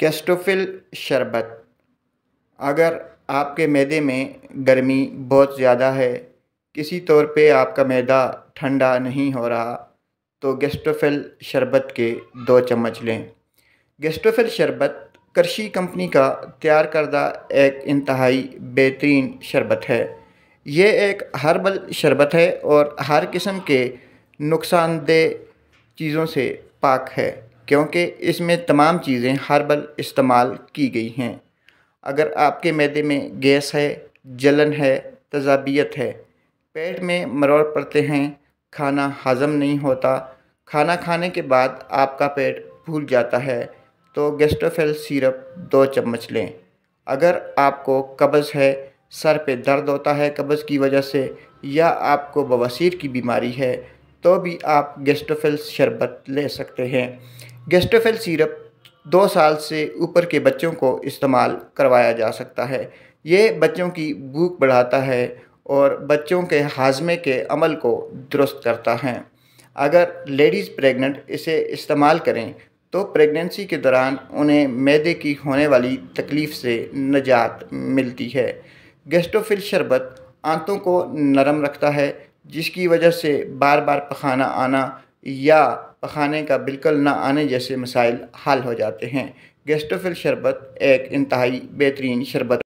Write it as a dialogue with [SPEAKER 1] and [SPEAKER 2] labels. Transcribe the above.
[SPEAKER 1] कैस्टोफिल शरबत अगर आपके मैदे में गर्मी बहुत ज़्यादा है किसी तौर पे आपका मैदा ठंडा नहीं हो रहा तो गेस्टोफिल शरबत के दो चम्मच लें गेस्टोफिल शरबत कृषि कंपनी का तैयार करदा एक इंतहाई बेहतरीन शरबत है ये एक हर्बल शरबत है और हर किस्म के नुकसानदेह चीज़ों से पाक है क्योंकि इसमें तमाम चीज़ें हर्बल इस्तेमाल की गई हैं अगर आपके मैदे में गैस है जलन है तजाबियत है पेट में मरोड़ पड़ते हैं खाना हज़म नहीं होता खाना खाने के बाद आपका पेट भूल जाता है तो गेस्टोफेल सिरप दो चम्मच लें अगर आपको कब्ज़ है सर पे दर्द होता है कब्ज़ की वजह से या आपको बवासीर की बीमारी है तो भी आप गेस्टोफेल शरबत ले सकते हैं गेस्टोफेल सिरप दो साल से ऊपर के बच्चों को इस्तेमाल करवाया जा सकता है ये बच्चों की भूख बढ़ाता है और बच्चों के हाजमे के अमल को दुरुस्त करता है अगर लेडीज़ प्रेग्नेंट इसे इस्तेमाल करें तो प्रेगनेंसी के दौरान उन्हें मैदे की होने वाली तकलीफ़ से निजात मिलती है गेस्टोफिल शरबत आंतों को नरम रखता है जिसकी वजह से बार बार पखाना आना या पखाने का बिल्कुल ना आने जैसे मसाइल हल हो जाते हैं गेस्टोफिल शरबत एक इंतहाई बेहतरीन शरबत